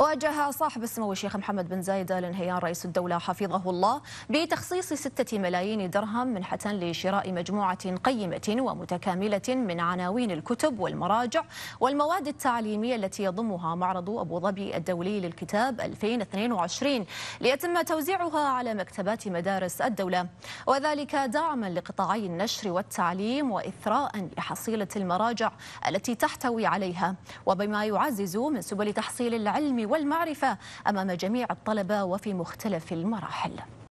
واجه صاحب السمو الشيخ محمد بن زايد ال نهيان رئيس الدولة حفظه الله بتخصيص ستة ملايين درهم منحة لشراء مجموعة قيمة ومتكاملة من عناوين الكتب والمراجع والمواد التعليمية التي يضمها معرض أبو ظبي الدولي للكتاب 2022 ليتم توزيعها على مكتبات مدارس الدولة وذلك دعما لقطاعي النشر والتعليم وإثراء لحصيلة المراجع التي تحتوي عليها وبما يعزز من سبل تحصيل العلم والمعرفة أمام جميع الطلبة وفي مختلف المراحل